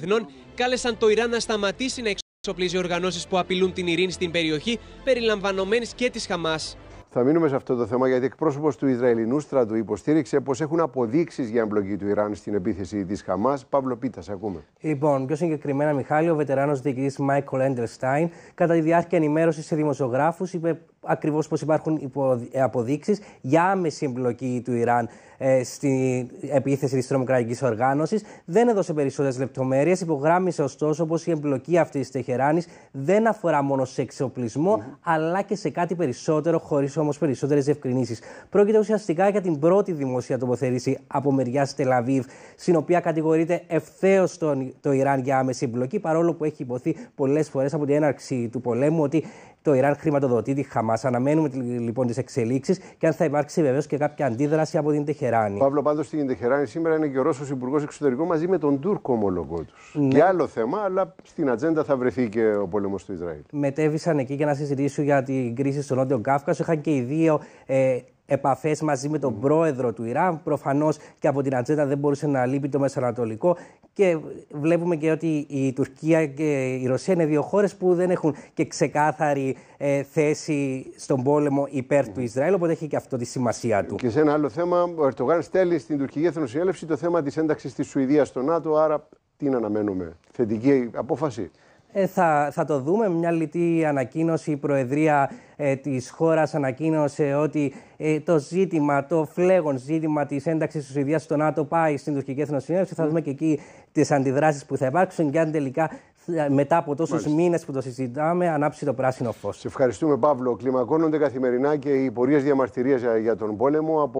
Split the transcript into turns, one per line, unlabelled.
Εθνών κάλεσαν το Ιράν να σταματήσει να εξοπλίζει οργανώσεις που απειλούν την ειρήνη στην περιοχή, περιλαμβανομένης και της Χαμάς.
Θα μείνουμε σε αυτό το θέμα γιατί εκπρόσωπος του Ισραηλινού στρατού υποστήριξε πως έχουν αποδείξεις για εμπλοκή του Ιράν στην επίθεση της Χαμάς. Παύλο Πίτας, ακούμε.
Λοιπόν, πιο συγκεκριμένα, Μιχάλη, ο βετεράνος διοικητής Μάικολ Έντερστάιν, κατά τη διάρκεια ενημέρωσης σε δημοσιογράφους, είπε ακριβώς πω υπάρχουν ε, αποδείξεις για άμεση εμπλοκή του Ιράν ε, στην επίθεση της τρομοκρατικής οργάνωσης. Δεν έδωσε περισσότερες λεπτομέρειες. Υπογράμμισε ωστόσο πως η εμπλοκή αυτή της Τεχεράνης δεν αφορά μόνο σε εξοπλισμο mm-hmm. αλλά και σε κάτι περισσότερο, χωρίς όμως περισσότερες διευκρινήσεις. Πρόκειται ουσιαστικά για την πρώτη δημόσια τοποθέτηση από μεριά Τελαβίβ, στην οποία κατηγορείται ευθέως το Ιράν για άμεση εμπλοκή, παρόλο που έχει υποθεί πολλές φορές από την έναρξη του πολέμου ότι το Ιράν χρηματοδοτεί τη Χαμάς. Αναμένουμε λοιπόν τις εξελίξεις και αν θα υπάρξει βεβαίως και κάποια αντίδραση από την Τεχεράνη.
Παύλο, πάντως στην Τεχεράνη σήμερα είναι και ο Ρώσος Υπουργός Εξωτερικών μαζί με τον Τούρκο ομολογό τους. Ναι. Και άλλο θέμα, αλλά στην ατζέντα θα βρεθεί και ο πόλεμος του Ισραήλ.
Μετέβησαν εκεί για να συζητήσουν για την κρίση στον Νότιο Κάφκασο. Είχαν και οι δύο ε, επαφές μαζί με τον πρόεδρο του Ιράν. Προφανώς και από την ατζέντα δεν μπορούσε να λείπει το Μεσανατολικό. Και βλέπουμε και ότι η Τουρκία και η Ρωσία είναι δύο χώρες που δεν έχουν και ξεκάθαρη ε,
θέση στον πόλεμο υπέρ του Ισραήλ. Οπότε έχει και αυτό τη σημασία του. Και σε ένα άλλο θέμα, ο Ερτογάν στέλνει στην τουρκική εθνοσυέλευση το θέμα της ένταξης της Σουηδίας στο ΝΑΤΟ. Άρα, τι να αναμένουμε, θετική απόφαση.
Ε, θα, θα το δούμε. Μια λιτή ανακοίνωση. Η Προεδρία ε, της χώρας ανακοίνωσε ότι ε, το ζήτημα, το φλέγον ζήτημα της ένταξης της Σουηδία στο ΝΑΤΟ πάει στην τουρκική εθνοσυνέλευση. Mm. Θα δούμε και εκεί τις αντιδράσεις που θα υπάρξουν και αν τελικά ε, μετά από τόσους μήνες που το συζητάμε, ανάψει το πράσινο φως. Σε
ευχαριστούμε, Παύλο. Κλιμακώνονται καθημερινά και οι πορείες διαμαρτυρίας για τον πόλεμο.